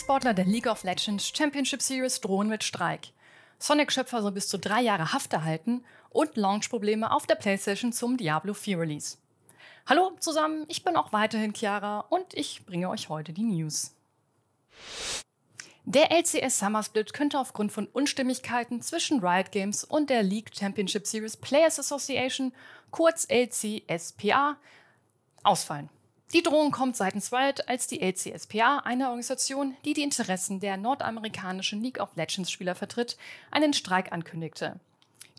E-Sportler der League of Legends Championship Series drohen mit Streik. Sonic-Schöpfer soll bis zu drei Jahre Haft erhalten und Launch-Probleme auf der PlayStation zum Diablo 4 Release. Hallo zusammen, ich bin auch weiterhin Chiara und ich bringe euch heute die News. Der LCS Summer Split könnte aufgrund von Unstimmigkeiten zwischen Riot Games und der League Championship Series Players Association, kurz LCSPA, ausfallen. Die Drohung kommt seitens Riot, als die LCSPA, eine Organisation, die die Interessen der nordamerikanischen League of Legends-Spieler vertritt, einen Streik ankündigte.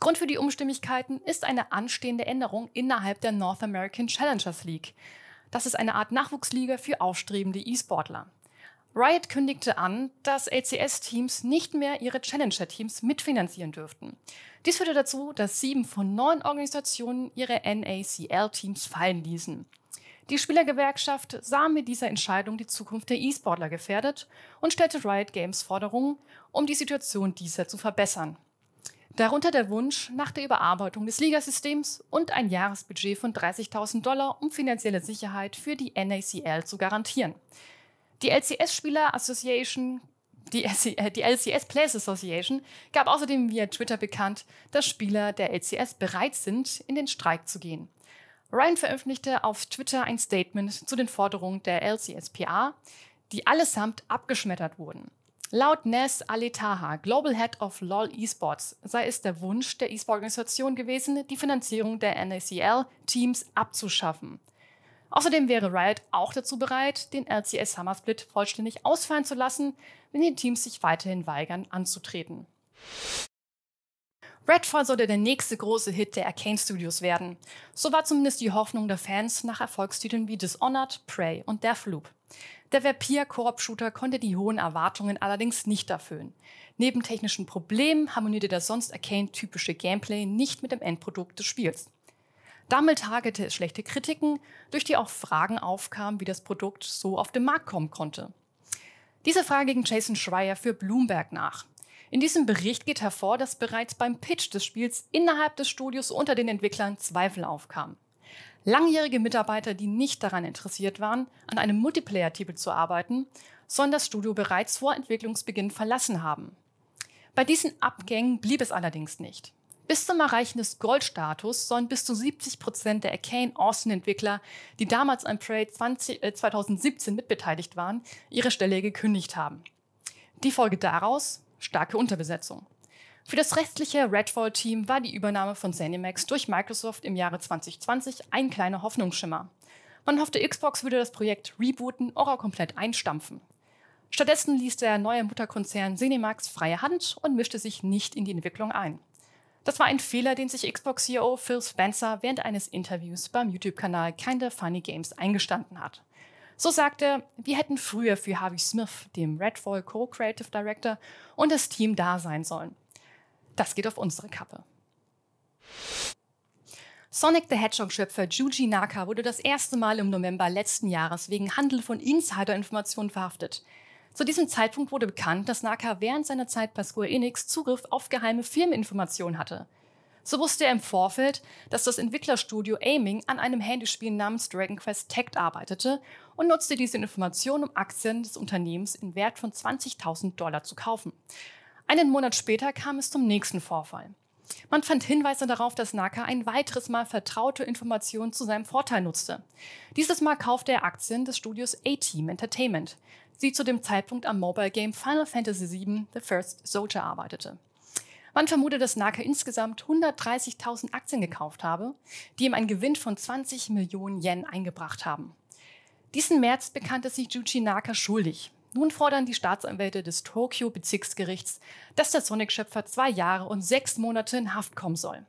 Grund für die Umstimmigkeiten ist eine anstehende Änderung innerhalb der North American Challengers League. Das ist eine Art Nachwuchsliga für aufstrebende E-Sportler. Riot kündigte an, dass LCS-Teams nicht mehr ihre Challenger-Teams mitfinanzieren dürften. Dies führte dazu, dass sieben von neun Organisationen ihre NACL-Teams fallen ließen. Die Spielergewerkschaft sah mit dieser Entscheidung die Zukunft der E-Sportler gefährdet und stellte Riot Games Forderungen, um die Situation dieser zu verbessern. Darunter der Wunsch nach der Überarbeitung des Ligasystems und ein Jahresbudget von 30.000 Dollar, um finanzielle Sicherheit für die NACL zu garantieren. Die LCS-Spieler Association, die, äh, die LCS Players Association, gab außerdem via Twitter bekannt, dass Spieler der LCS bereit sind, in den Streik zu gehen. Ryan veröffentlichte auf Twitter ein Statement zu den Forderungen der LCSPA, die allesamt abgeschmettert wurden. Laut Ness Aletaha, Global Head of LOL Esports, sei es der Wunsch der Esport-Organisation gewesen, die Finanzierung der NACL-Teams abzuschaffen. Außerdem wäre Riot auch dazu bereit, den LCS Summer Split vollständig ausfallen zu lassen, wenn die Teams sich weiterhin weigern anzutreten. Redfall sollte der nächste große Hit der Arcane Studios werden. So war zumindest die Hoffnung der Fans nach Erfolgstiteln wie Dishonored, Prey und Deathloop. Der Vampir-Koop-Shooter konnte die hohen Erwartungen allerdings nicht erfüllen. Neben technischen Problemen harmonierte das sonst Arcane-typische Gameplay nicht mit dem Endprodukt des Spiels. Damit hagelte es schlechte Kritiken, durch die auch Fragen aufkamen, wie das Produkt so auf den Markt kommen konnte. Diese Frage ging Jason Schreier für Bloomberg nach. In diesem Bericht geht hervor, dass bereits beim Pitch des Spiels innerhalb des Studios unter den Entwicklern Zweifel aufkamen. Langjährige Mitarbeiter, die nicht daran interessiert waren, an einem Multiplayer-Titel zu arbeiten, sollen das Studio bereits vor Entwicklungsbeginn verlassen haben. Bei diesen Abgängen blieb es allerdings nicht. Bis zum Erreichen des Goldstatus sollen bis zu 70 Prozent der Arcane Austin-Entwickler, die damals an Prey 20, äh, 2017 mitbeteiligt waren, ihre Stelle gekündigt haben. Die Folge daraus, starke Unterbesetzung. Für das restliche Redfall-Team war die Übernahme von ZeniMax durch Microsoft im Jahre 2020 ein kleiner Hoffnungsschimmer. Man hoffte, Xbox würde das Projekt rebooten oder komplett einstampfen. Stattdessen ließ der neue Mutterkonzern ZeniMax freie Hand und mischte sich nicht in die Entwicklung ein. Das war ein Fehler, den sich Xbox-CEO Phil Spencer während eines Interviews beim YouTube-Kanal Kinda Funny Games eingestanden hat. So sagt er, wir hätten früher für Harvey Smith, dem Redfall Co-Creative Director, und das Team da sein sollen. Das geht auf unsere Kappe. Sonic the Hedgehog-Schöpfer Juji Naka wurde das erste Mal im November letzten Jahres wegen Handel von Insider-Informationen verhaftet. Zu diesem Zeitpunkt wurde bekannt, dass Naka während seiner Zeit bei Square Enix Zugriff auf geheime Firmeninformationen hatte – so wusste er im Vorfeld, dass das Entwicklerstudio Aiming an einem Handyspiel namens Dragon Quest Tact arbeitete und nutzte diese Information, um Aktien des Unternehmens im Wert von 20.000 Dollar zu kaufen. Einen Monat später kam es zum nächsten Vorfall. Man fand Hinweise darauf, dass Naka ein weiteres Mal vertraute Informationen zu seinem Vorteil nutzte. Dieses Mal kaufte er Aktien des Studios A-Team Entertainment, die zu dem Zeitpunkt am Mobile Game Final Fantasy VII The First Soldier arbeitete. Man vermutet, dass Naka insgesamt 130.000 Aktien gekauft habe, die ihm einen Gewinn von 20 Millionen Yen eingebracht haben. Diesen März bekannte sich Juchi Naka schuldig. Nun fordern die Staatsanwälte des Tokio-Bezirksgerichts, dass der Sonic-Schöpfer zwei Jahre und sechs Monate in Haft kommen soll.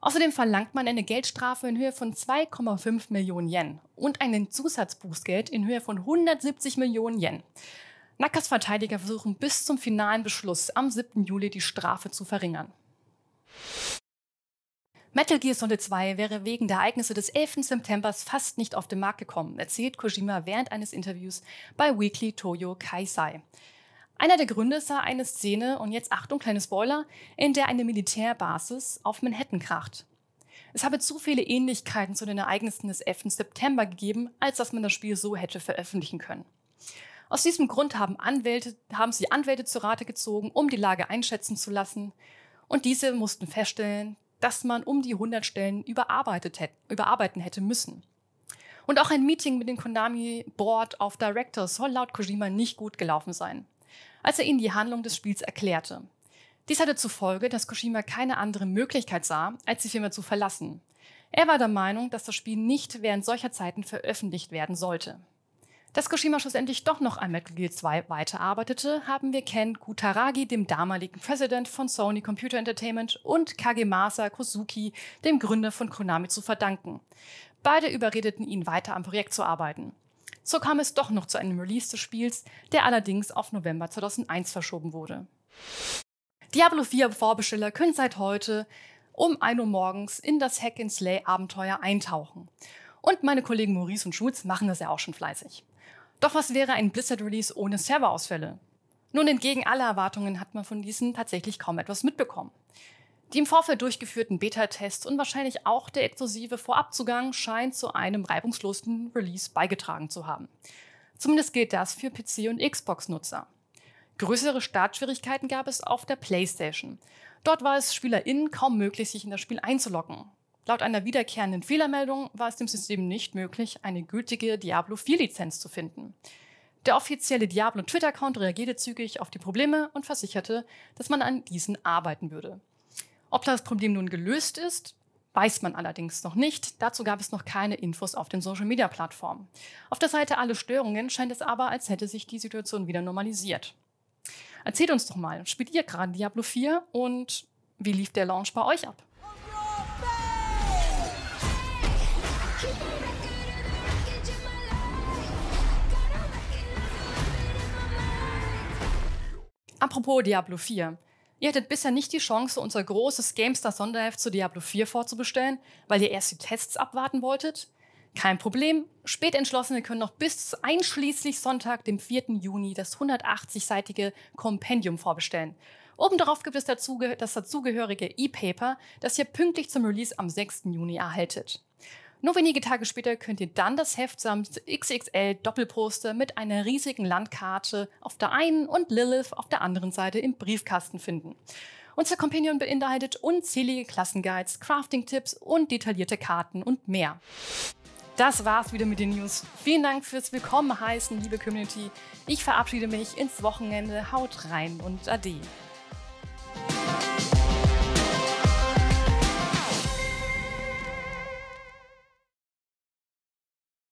Außerdem verlangt man eine Geldstrafe in Höhe von 2,5 Millionen Yen und einen Zusatzbußgeld in Höhe von 170 Millionen Yen. Nackers Verteidiger versuchen bis zum finalen Beschluss am 7. Juli die Strafe zu verringern. Metal Gear Solid 2 wäre wegen der Ereignisse des 11. September fast nicht auf den Markt gekommen, erzählt Kojima während eines Interviews bei Weekly Toyo Kaisai. Einer der Gründe sei eine Szene, und jetzt Achtung, kleine Spoiler, in der eine Militärbasis auf Manhattan kracht. Es habe zu viele Ähnlichkeiten zu den Ereignissen des 11. September gegeben, als dass man das Spiel so hätte veröffentlichen können. Aus diesem Grund haben, Anwälte, haben sie Anwälte zu Rate gezogen, um die Lage einschätzen zu lassen. Und diese mussten feststellen, dass man um die 100 Stellen überarbeitet hätte, überarbeiten hätte müssen. Und auch ein Meeting mit dem Konami Board of Directors soll laut Kojima nicht gut gelaufen sein, als er ihnen die Handlung des Spiels erklärte. Dies hatte zur Folge, dass Kojima keine andere Möglichkeit sah, als die Firma zu verlassen. Er war der Meinung, dass das Spiel nicht während solcher Zeiten veröffentlicht werden sollte. Dass Kushima schlussendlich doch noch an Metal Gear 2 weiterarbeitete, haben wir Ken Kutaragi, dem damaligen Präsident von Sony Computer Entertainment, und Kagemasa Kosuki, dem Gründer von Konami, zu verdanken. Beide überredeten ihn, weiter am Projekt zu arbeiten. So kam es doch noch zu einem Release des Spiels, der allerdings auf November 2001 verschoben wurde. Diablo 4 Vorbesteller können seit heute um 1 Uhr morgens in das Hack and Slay Abenteuer eintauchen und meine Kollegen Maurice und Schulz machen das ja auch schon fleißig. Doch was wäre ein Blizzard-Release ohne Serverausfälle? Nun, entgegen aller Erwartungen hat man von diesen tatsächlich kaum etwas mitbekommen. Die im Vorfeld durchgeführten Beta-Tests und wahrscheinlich auch der exklusive Vorabzugang scheint zu einem reibungslosen Release beigetragen zu haben. Zumindest gilt das für PC- und Xbox-Nutzer. Größere Startschwierigkeiten gab es auf der PlayStation. Dort war es SpielerInnen kaum möglich, sich in das Spiel einzuloggen. Laut einer wiederkehrenden Fehlermeldung war es dem System nicht möglich, eine gültige Diablo 4-Lizenz zu finden. Der offizielle Diablo-Twitter-Account reagierte zügig auf die Probleme und versicherte, dass man an diesen arbeiten würde. Ob das Problem nun gelöst ist, weiß man allerdings noch nicht. Dazu gab es noch keine Infos auf den Social-Media-Plattformen. Auf der Seite Alle Störungen scheint es aber, als hätte sich die Situation wieder normalisiert. Erzählt uns doch mal, spielt ihr gerade Diablo 4 und wie lief der Launch bei euch ab? Apropos Diablo 4. Ihr hattet bisher nicht die Chance, unser großes GameStar-Sonderheft zu Diablo 4 vorzubestellen, weil ihr erst die Tests abwarten wolltet? Kein Problem, Spätentschlossene können noch bis einschließlich Sonntag, dem 4. Juni, das 180-seitige Compendium vorbestellen. Oben darauf gibt es dazu, das dazugehörige E-Paper, das ihr pünktlich zum Release am 6. Juni erhaltet. Nur wenige Tage später könnt ihr dann das Heft samt XXL Doppelposter mit einer riesigen Landkarte auf der einen und Lilith auf der anderen Seite im Briefkasten finden. Unser Companion beinhaltet unzählige Klassenguides, Crafting-Tipps und detaillierte Karten und mehr. Das war's wieder mit den News. Vielen Dank fürs Willkommen heißen, liebe Community. Ich verabschiede mich ins Wochenende. Haut rein und ade.